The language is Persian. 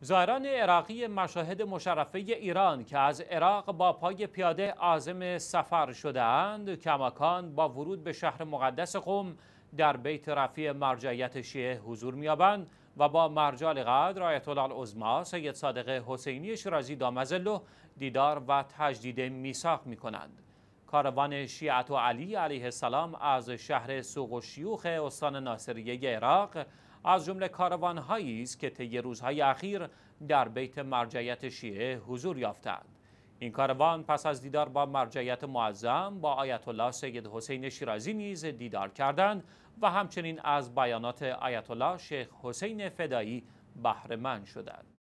زائران عراقی مشاهد مشرفه ایران که از عراق با پای پیاده عازم سفر شدهاند اند کماکان با ورود به شهر مقدس قوم در بیت رفیع مرجعیت شیعه حضور میابند و با مرجال قدر آیت سید صادق حسینی شیرازی دامزلو دیدار و تجدید میثاق میکنند. کاروان شیعت و علی علیه السلام از شهر سوق و شیوخ استان ناصریه عراق از جمله کاروانهایی است که طی روزهای اخیر در بیت مرجعیت شیعه حضور یافتند این کاروان پس از دیدار با مرجعیت معظم با آیت الله سید حسین شیرازی نیز دیدار کردند و همچنین از بیانات آیت الله شیخ حسین فدایی بهره شدند